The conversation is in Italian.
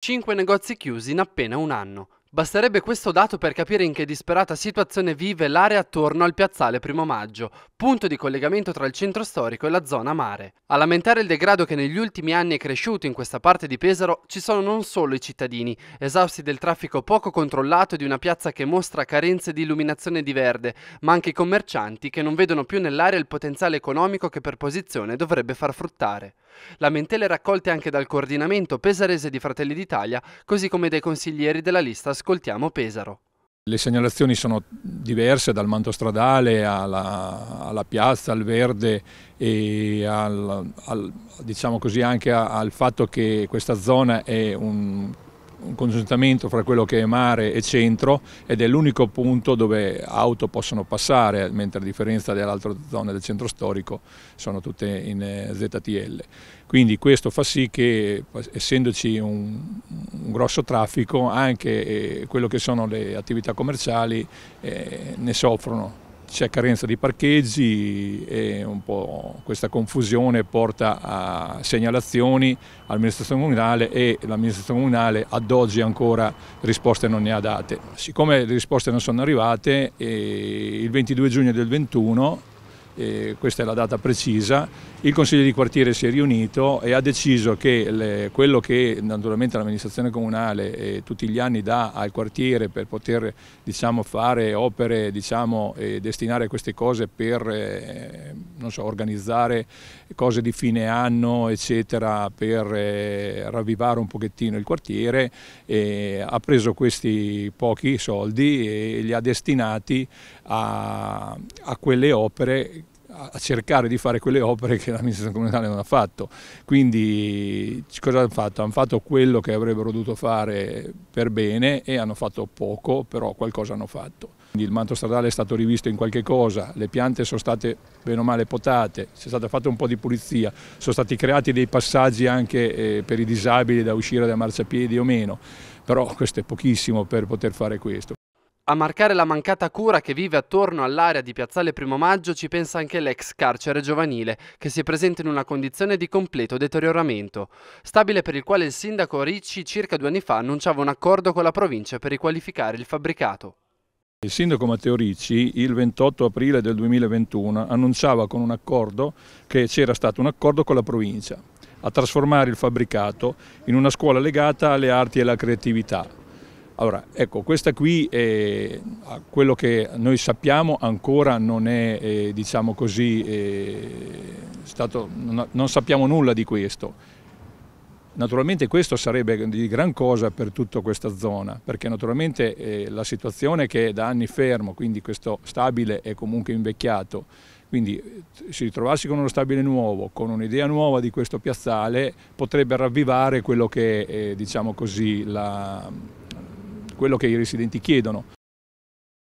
5 negozi chiusi in appena un anno. Basterebbe questo dato per capire in che disperata situazione vive l'area attorno al piazzale Primo Maggio, punto di collegamento tra il centro storico e la zona mare. A lamentare il degrado che negli ultimi anni è cresciuto in questa parte di Pesaro ci sono non solo i cittadini, esausti del traffico poco controllato di una piazza che mostra carenze di illuminazione di verde, ma anche i commercianti che non vedono più nell'area il potenziale economico che per posizione dovrebbe far fruttare. Lamentele raccolte anche dal coordinamento pesarese di Fratelli d'Italia, così come dai consiglieri della lista Ascoltiamo Pesaro. Le segnalazioni sono diverse dal manto stradale alla, alla piazza, al verde e al, al, diciamo così anche al fatto che questa zona è un un congiuntamento fra quello che è mare e centro ed è l'unico punto dove auto possono passare, mentre a differenza delle altre zone del centro storico sono tutte in eh, ZTL. Quindi questo fa sì che essendoci un, un grosso traffico anche eh, quello che sono le attività commerciali eh, ne soffrono c'è carenza di parcheggi e un po' questa confusione porta a segnalazioni all'amministrazione comunale e l'amministrazione comunale ad oggi ancora risposte non ne ha date. Siccome le risposte non sono arrivate, eh, il 22 giugno del 21 eh, questa è la data precisa, il Consiglio di quartiere si è riunito e ha deciso che le, quello che naturalmente l'amministrazione comunale eh, tutti gli anni dà al quartiere per poter diciamo, fare opere, diciamo, eh, destinare queste cose per eh, so, organizzare cose di fine anno, eccetera, per eh, ravvivare un pochettino il quartiere, ha preso questi pochi soldi e li ha destinati a, a quelle opere a cercare di fare quelle opere che l'amministrazione comunale non ha fatto. Quindi cosa hanno fatto? Hanno fatto quello che avrebbero dovuto fare per bene e hanno fatto poco, però qualcosa hanno fatto. Quindi il manto stradale è stato rivisto in qualche cosa, le piante sono state bene o male potate, c'è stata fatta un po' di pulizia, sono stati creati dei passaggi anche eh, per i disabili da uscire da marciapiedi o meno, però questo è pochissimo per poter fare questo. A marcare la mancata cura che vive attorno all'area di Piazzale Primo Maggio ci pensa anche l'ex carcere giovanile, che si presenta in una condizione di completo deterioramento. Stabile per il quale il sindaco Ricci circa due anni fa annunciava un accordo con la provincia per riqualificare il fabbricato. Il sindaco Matteo Ricci il 28 aprile del 2021 annunciava con un accordo che c'era stato un accordo con la provincia a trasformare il fabbricato in una scuola legata alle arti e alla creatività allora, ecco, questa qui è quello che noi sappiamo ancora non è, eh, diciamo così, eh, stato, non, non sappiamo nulla di questo. Naturalmente questo sarebbe di gran cosa per tutta questa zona, perché naturalmente eh, la situazione che è da anni fermo, quindi questo stabile è comunque invecchiato, quindi eh, si ritrovarsi con uno stabile nuovo, con un'idea nuova di questo piazzale, potrebbe ravvivare quello che è, eh, diciamo così, la, quello che i residenti chiedono.